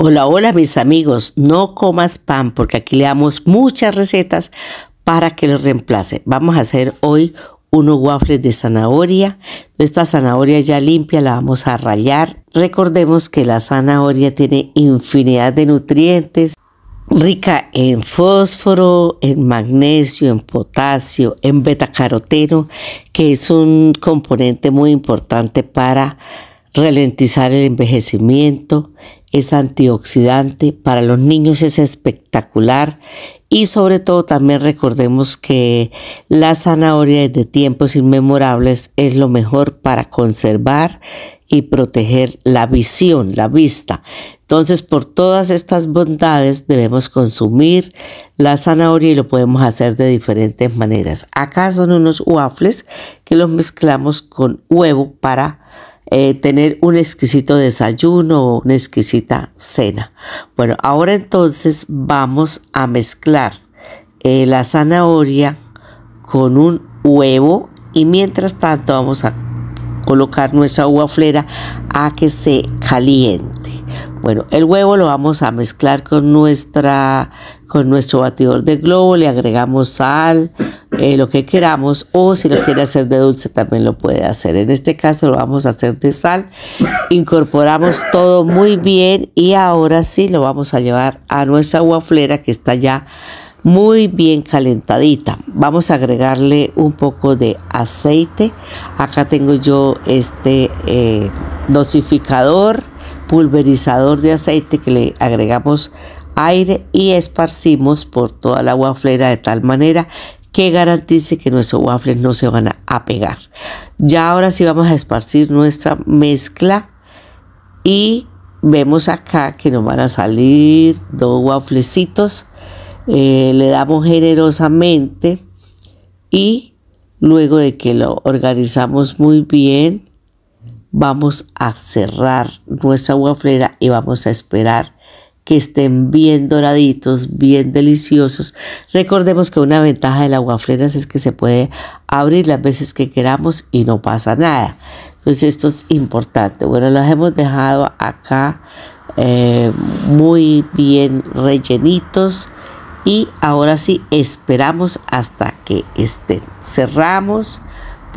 Hola, hola mis amigos, no comas pan porque aquí le damos muchas recetas para que lo reemplace. Vamos a hacer hoy unos waffles de zanahoria. Esta zanahoria ya limpia la vamos a rallar Recordemos que la zanahoria tiene infinidad de nutrientes, rica en fósforo, en magnesio, en potasio, en betacaroteno, que es un componente muy importante para ralentizar el envejecimiento, es antioxidante, para los niños es espectacular y sobre todo también recordemos que la zanahoria desde tiempos inmemorables es lo mejor para conservar y proteger la visión, la vista. Entonces, por todas estas bondades debemos consumir la zanahoria y lo podemos hacer de diferentes maneras. Acá son unos waffles que los mezclamos con huevo para eh, tener un exquisito desayuno o una exquisita cena. Bueno, ahora entonces vamos a mezclar eh, la zanahoria con un huevo y mientras tanto vamos a colocar nuestra agua flera a que se caliente. Bueno, el huevo lo vamos a mezclar con nuestra con nuestro batidor de globo, le agregamos sal, eh, lo que queramos o si lo quiere hacer de dulce también lo puede hacer. En este caso lo vamos a hacer de sal. Incorporamos todo muy bien y ahora sí lo vamos a llevar a nuestra waflera que está ya muy bien calentadita. Vamos a agregarle un poco de aceite. Acá tengo yo este eh, dosificador, pulverizador de aceite que le agregamos aire y esparcimos por toda la waflera de tal manera que garantice que nuestros waffles no se van a pegar. Ya ahora sí vamos a esparcir nuestra mezcla y vemos acá que nos van a salir dos wafflecitos. Eh, le damos generosamente y luego de que lo organizamos muy bien, vamos a cerrar nuestra wafflera y vamos a esperar que estén bien doraditos, bien deliciosos. Recordemos que una ventaja del agua guafleras es que se puede abrir las veces que queramos y no pasa nada. Entonces esto es importante. Bueno, los hemos dejado acá eh, muy bien rellenitos y ahora sí esperamos hasta que estén. Cerramos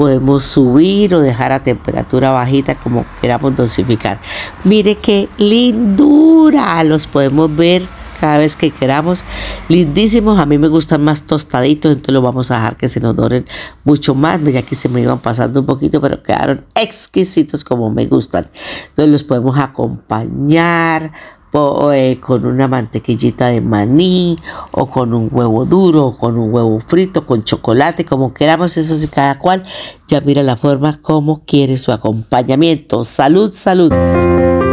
podemos subir o dejar a temperatura bajita como queramos dosificar. Mire qué lindura, los podemos ver cada vez que queramos. Lindísimos, a mí me gustan más tostaditos, entonces los vamos a dejar que se nos doren mucho más. Mira, aquí se me iban pasando un poquito, pero quedaron exquisitos como me gustan. Entonces los podemos acompañar eh, con una mantequillita de maní o con un huevo duro o con un huevo frito, con chocolate, como queramos, eso sí, cada cual ya mira la forma como quiere su acompañamiento. Salud, salud.